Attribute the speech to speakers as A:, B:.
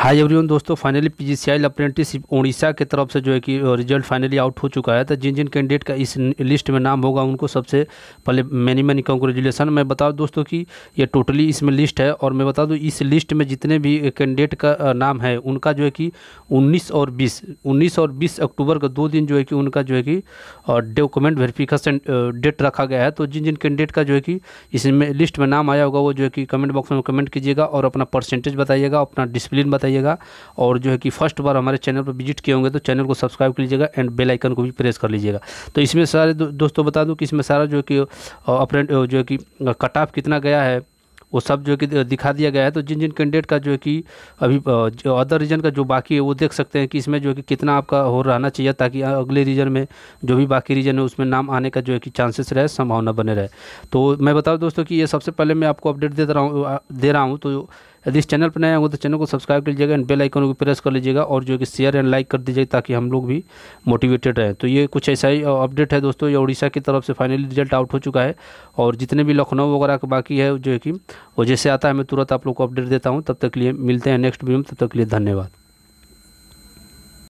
A: हाय everyone दोस्तों finally P G apprenticeship Orissa के तरफ से जो है कि रिजल्ट फाइनली आउट हो चुका है तो जिन जिन कैंडिडेट का इस लिस्ट में नाम होगा उनको सबसे पहले मैनी मैनी कॉन्ग्रेजुलेसन मैं बता दोस्तों कि ये टोटली इसमें लिस्ट है और मैं बता दूं इस लिस्ट में जितने भी कैंडिडेट का नाम है उनका जो है कि उन्नीस और बीस उन्नीस और बीस अक्टूबर का दो दिन जो है कि उनका जो है कि डॉक्यूमेंट वेरिफिकेशन डेट रखा गया है तो जिन जिन कैंडिडेट का जो है कि इसमें लिस्ट में नाम आया होगा वो जो है कि कमेंट बॉक्स में कमेंट कीजिएगा और अपना परसेंटेज बताइएगा अपना डिसिप्लिन बताइए बताइएगा और जो है कि फर्स्ट बार हमारे चैनल पर विजिट किए होंगे तो चैनल को सब्सक्राइब कर लीजिएगा एंड बेल आइकन को भी प्रेस कर लीजिएगा तो इसमें सारे दो, दोस्तों बता दूँ कि इसमें सारा जो है कि अपरेंट जो है कि कट ऑफ कितना गया है वो सब जो है कि दिखा दिया गया है तो जिन जिन कैंडिडेट का जो है कि अभी अदर रीजन का जो बाकी है वो देख सकते हैं कि इसमें जो है कि कितना आपका हो रहना चाहिए ताकि अगले रीजन में जो भी बाकी रीजन है उसमें नाम आने का जो है कि चांसेस रहे संभावना बने रहे तो मैं बताऊँ दोस्तों कि ये सबसे पहले मैं आपको अपडेट दे रहा हूँ दे रहा हूँ तो यदि इस चैनल पर नए होंगे तो चैनल को सब्सक्राइब कर लीजिएगा एंड बेल आइकन को प्रेस कर लीजिएगा और जो कि शेयर एंड लाइक कर दीजिएगा ताकि हम लोग भी मोटिवेटेड रहें तो ये कुछ ऐसा ही अपडेट है दोस्तों ये उड़ीसा की तरफ से फाइनली रिजल्ट आउट हो चुका है और जितने भी लखनऊ वगैरह का बाकी है जो है कि वो जैसे आता है मैं तुरंत आप लोग को अपडेट देता हूँ तब तक लिए मिलते हैं नेक्स्ट वीडियो में तब तक लिए धन्यवाद